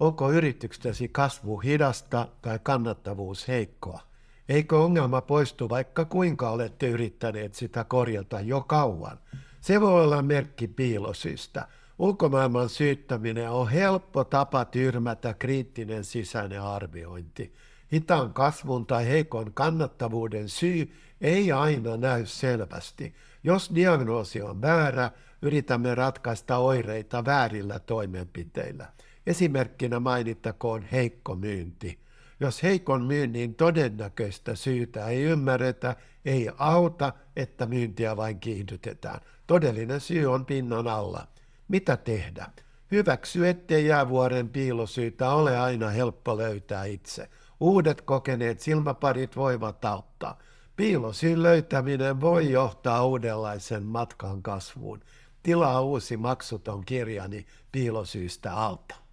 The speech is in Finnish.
Onko yrityksesi kasvu hidasta tai kannattavuus heikkoa? Eikö ongelma poistu, vaikka kuinka olette yrittäneet sitä korjata jo kauan? Se voi olla merkki piilosista. Ulkomaailman syyttäminen on helppo tapa tyrmätä kriittinen sisäinen arviointi. Hitaan kasvun tai heikon kannattavuuden syy ei aina näy selvästi. Jos diagnoosi on väärä, yritämme ratkaista oireita väärillä toimenpiteillä. Esimerkkinä mainittakoon heikko myynti. Jos heikon myynnin todennäköistä syytä ei ymmärretä, ei auta, että myyntiä vain kiihdytetään. Todellinen syy on pinnan alla. Mitä tehdä? Hyväksy, ettei jäävuoren piilosyytä ole aina helppo löytää itse. Uudet kokeneet silmäparit voivat auttaa. Piilosyyn löytäminen voi johtaa uudenlaisen matkan kasvuun. Tilaa uusi maksuton kirjani piilosyistä alta.